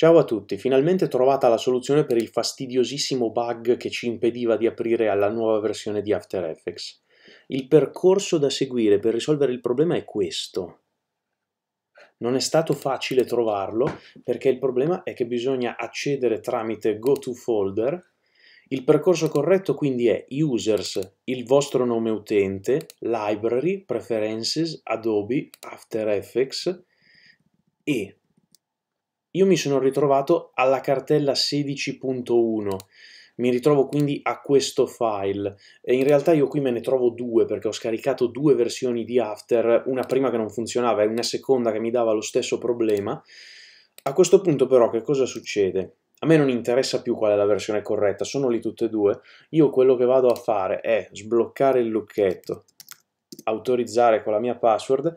Ciao a tutti, finalmente trovata la soluzione per il fastidiosissimo bug che ci impediva di aprire alla nuova versione di After Effects. Il percorso da seguire per risolvere il problema è questo. Non è stato facile trovarlo perché il problema è che bisogna accedere tramite Go to Folder. Il percorso corretto quindi è Users, il vostro nome utente, Library, Preferences, Adobe, After Effects e io mi sono ritrovato alla cartella 16.1, mi ritrovo quindi a questo file e in realtà io qui me ne trovo due perché ho scaricato due versioni di After, una prima che non funzionava e una seconda che mi dava lo stesso problema. A questo punto però che cosa succede? A me non interessa più qual è la versione corretta, sono lì tutte e due. Io quello che vado a fare è sbloccare il lucchetto, autorizzare con la mia password.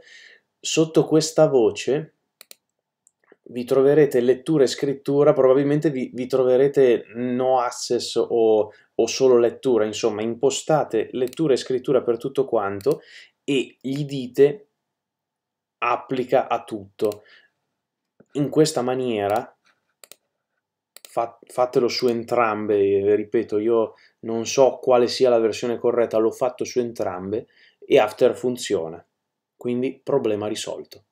Sotto questa voce vi troverete lettura e scrittura, probabilmente vi, vi troverete no access o, o solo lettura, insomma impostate lettura e scrittura per tutto quanto e gli dite applica a tutto. In questa maniera fatelo su entrambe, ripeto, io non so quale sia la versione corretta, l'ho fatto su entrambe e after funziona. Quindi problema risolto.